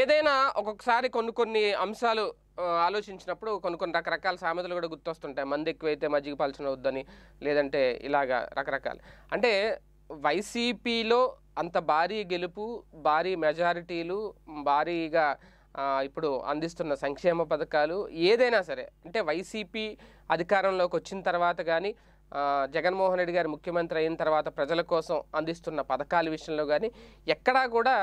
ఏదైనా ఒక్కొక్కసారి కొన్ని కొన్ని అంశాలు ఆలోచించినప్పుడు కొన్ని కొన్ని రకరకాల సామెతలు కూడా గుర్తొస్తుంటాయి మంది ఎక్కువైతే మజ్జిగ పాల్చిన వద్దని లేదంటే ఇలాగా రకరకాలు అంటే వైసీపీలో అంత భారీ గెలుపు భారీ మెజారిటీలు భారీగా ఇప్పుడు అందిస్తున్న సంక్షేమ పథకాలు ఏదైనా సరే అంటే వైసీపీ అధికారంలోకి వచ్చిన తర్వాత కానీ జగన్మోహన్ రెడ్డి గారు ముఖ్యమంత్రి అయిన తర్వాత ప్రజల కోసం అందిస్తున్న పథకాల విషయంలో కానీ ఎక్కడా కూడా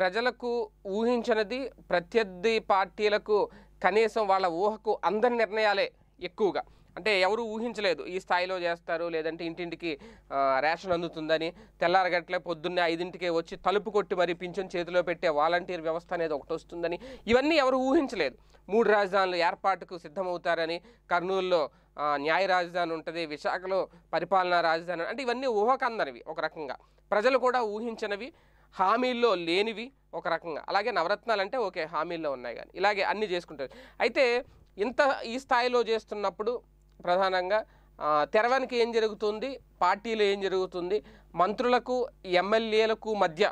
ప్రజలకు ఊహించినది ప్రత్యర్థి పార్టీలకు కనీసం వాళ్ళ ఊహకు అందరి నిర్ణయాలే ఎక్కువగా అంటే ఎవరు ఊహించలేదు ఈ స్థాయిలో చేస్తారు లేదంటే ఇంటింటికి రేషన్ అందుతుందని తెల్లారగట్లే పొద్దున్నే ఐదింటికే వచ్చి తలుపు కొట్టి మరి పింఛన్ చేతిలో పెట్టే వాలంటీర్ వ్యవస్థ అనేది ఒకటి వస్తుందని ఇవన్నీ ఎవరు ఊహించలేదు మూడు రాజధానులు ఏర్పాటుకు సిద్ధమవుతారని కర్నూలులో న్యాయ రాజధాని ఉంటుంది విశాఖలో పరిపాలనా రాజధాని అంటే ఇవన్నీ ఊహకందనివి ఒక రకంగా ప్రజలు కూడా ఊహించినవి హామీల్లో లేనివి ఒక రకంగా అలాగే నవరత్నాలు అంటే ఓకే హామీల్లో ఉన్నాయి కానీ ఇలాగే అన్నీ చేసుకుంటారు అయితే ఇంత ఈ స్థాయిలో చేస్తున్నప్పుడు ప్రధానంగా తెరవానికి ఏం జరుగుతుంది పార్టీలో ఏం జరుగుతుంది మంత్రులకు ఎమ్మెల్యేలకు మధ్య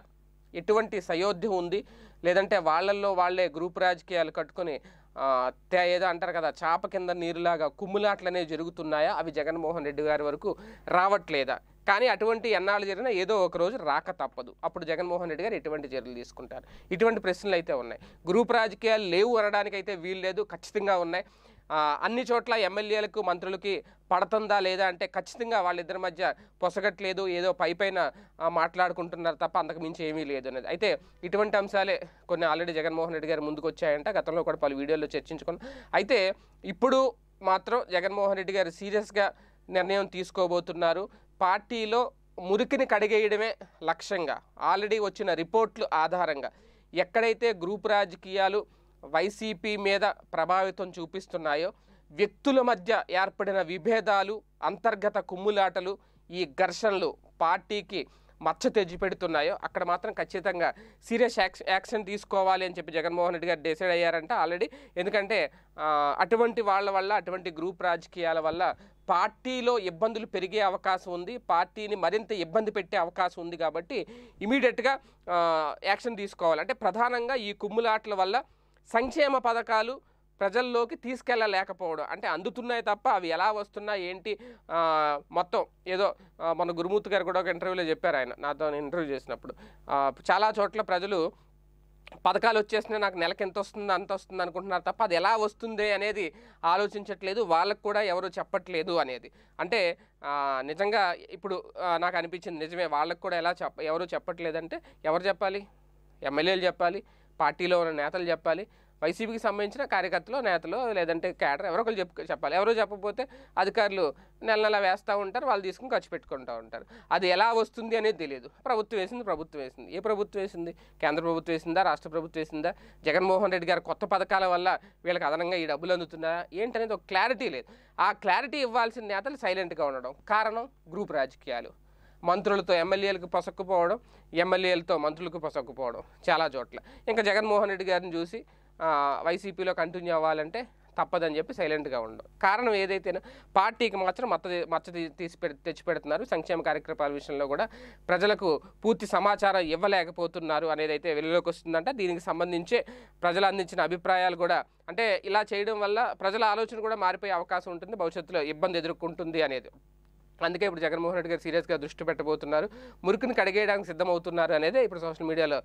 ఎటువంటి సయోధ్యం ఉంది లేదంటే వాళ్ళల్లో వాళ్ళే గ్రూప్ రాజకీయాలు కట్టుకొని ఏదో అంటారు కదా చాప కింద నీరులాగా కుమ్ములాట్లనే జరుగుతున్నాయా అవి జగన్మోహన్ రెడ్డి గారి వరకు రావట్లేదా కానీ అటువంటి ఎన్నాళ్ళు జరిగినా ఏదో ఒక రోజు రాక తప్పదు అప్పుడు జగన్మోహన్ రెడ్డి గారు ఎటువంటి చర్యలు తీసుకుంటారు ఇటువంటి ప్రశ్నలు అయితే ఉన్నాయి గ్రూప్ రాజకీయాలు లేవు అనడానికి అయితే వీలు లేదు ఖచ్చితంగా ఉన్నాయి అన్ని చోట్ల ఎమ్మెల్యేలకు మంత్రులకి పడుతుందా లేదా అంటే ఖచ్చితంగా వాళ్ళిద్దరి మధ్య పొసగట్లేదు ఏదో పై పైన మాట్లాడుకుంటున్నారు తప్ప అంతకు మించి ఏమీ లేదు అనేది అయితే ఇటువంటి అంశాలే కొన్ని ఆల్రెడీ జగన్మోహన్ రెడ్డి గారు ముందుకు వచ్చాయంట గతంలో కూడా పలు వీడియోల్లో చర్చించుకున్నాం అయితే ఇప్పుడు మాత్రం జగన్మోహన్ రెడ్డి గారు సీరియస్గా నిర్ణయం తీసుకోబోతున్నారు పార్టీలో మురికిని కడిగేయడమే లక్ష్యంగా ఆల్రెడీ వచ్చిన రిపోర్ట్లు ఆధారంగా ఎక్కడైతే గ్రూప్ రాజకీయాలు వైసీపీ మీద ప్రభావితం చూపిస్తున్నాయో వ్యక్తుల మధ్య ఏర్పడిన విభేదాలు అంతర్గత కుమ్ములాటలు ఈ ఘర్షణలు పార్టీకి మచ్చ తెచ్చిపెడుతున్నాయో అక్కడ మాత్రం ఖచ్చితంగా సీరియస్ యాక్షన్ తీసుకోవాలి అని చెప్పి జగన్మోహన్ రెడ్డి గారు డిసైడ్ అయ్యారంట ఆల్రెడీ ఎందుకంటే అటువంటి వాళ్ళ వల్ల అటువంటి గ్రూప్ రాజకీయాల వల్ల పార్టీలో ఇబ్బందులు పెరిగే అవకాశం ఉంది పార్టీని మరింత ఇబ్బంది పెట్టే అవకాశం ఉంది కాబట్టి ఇమీడియట్గా యాక్షన్ తీసుకోవాలి అంటే ప్రధానంగా ఈ కుమ్ములాట్ల వల్ల సంక్షేమ పథకాలు ప్రజల్లోకి తీసుకెళ్ళలేకపోవడం అంటే అందుతున్నాయి తప్ప అవి ఎలా వస్తున్నాయి ఏంటి మొత్తం ఏదో మన గురుమూర్తి గారు కూడా ఒక ఇంటర్వ్యూలో చెప్పారు ఆయన నాతో ఇంటర్వ్యూ చేసినప్పుడు చాలా చోట్ల ప్రజలు పథకాలు వచ్చేసినాయి నాకు నెలకు ఎంత వస్తుంది అంత వస్తుంది అనుకుంటున్నారు తప్ప అది ఎలా వస్తుంది అనేది ఆలోచించట్లేదు వాళ్ళకు కూడా ఎవరు చెప్పట్లేదు అనేది అంటే నిజంగా ఇప్పుడు నాకు అనిపించింది నిజమే వాళ్ళకు కూడా ఎలా చెప్ప ఎవరు చెప్పట్లేదంటే ఎవరు చెప్పాలి ఎమ్మెల్యేలు చెప్పాలి పార్టీలో ఉన్న నేతలు చెప్పాలి వైసీపీకి సంబంధించిన కార్యకర్తలు నేతలు లేదంటే క్యాడర్ ఎవరో ఒకరు చెప్పు చెప్పాలి ఎవరో చెప్పకపోతే అధికారులు నెల నెల వేస్తూ ఉంటారు వాళ్ళు తీసుకుని ఖర్చు పెట్టుకుంటూ ఉంటారు అది ఎలా వస్తుంది అనేది తెలియదు ప్రభుత్వం వేసింది ప్రభుత్వం వేసింది ఏ ప్రభుత్వం వేసింది కేంద్ర ప్రభుత్వం వేసిందా రాష్ట్ర ప్రభుత్వం వేసిందా జగన్మోహన్ రెడ్డి గారు కొత్త పథకాల వల్ల వీళ్ళకి అదనంగా ఈ డబ్బులు అందుతున్నాయా ఏంటనేది ఒక క్లారిటీ లేదు ఆ క్లారిటీ ఇవ్వాల్సిన నేతలు సైలెంట్గా ఉండడం కారణం గ్రూప్ రాజకీయాలు మంత్రులతో ఎమ్మెల్యేలకు పొసక్కుపోవడం ఎమ్మెల్యేలతో మంత్రులకు పొసక్కుపోవడం చాలా చోట్ల ఇంకా జగన్మోహన్ రెడ్డి గారిని చూసి వైసీపీలో కంటిన్యూ అవ్వాలంటే తప్పదని చెప్పి సైలెంట్గా ఉండవు కారణం ఏదైతేనో పార్టీకి మాత్రం మత్త మచ్చ తీసి తెచ్చి పెడుతున్నారు సంక్షేమ కార్యక్రమాల విషయంలో కూడా ప్రజలకు పూర్తి సమాచారం ఇవ్వలేకపోతున్నారు అనేది అయితే వెలుగులోకి వస్తుందంటే దీనికి సంబంధించి ప్రజలు అందించిన అభిప్రాయాలు కూడా అంటే ఇలా చేయడం వల్ల ప్రజల ఆలోచన కూడా మారిపోయే అవకాశం ఉంటుంది భవిష్యత్తులో ఇబ్బంది ఎదుర్కొంటుంది అనేది అందుకే ఇప్పుడు జగన్మోహన్ రెడ్డి గారు సీరియస్గా దృష్టి పెట్టబోతున్నారు మురికిని కడిగేయడానికి సిద్ధమవుతున్నారు అనేది ఇప్పుడు సోషల్ మీడియాలో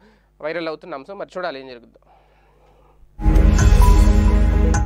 వైరల్ అవుతున్న అంశం మరి చూడాలి ఏం జరుగుతుందో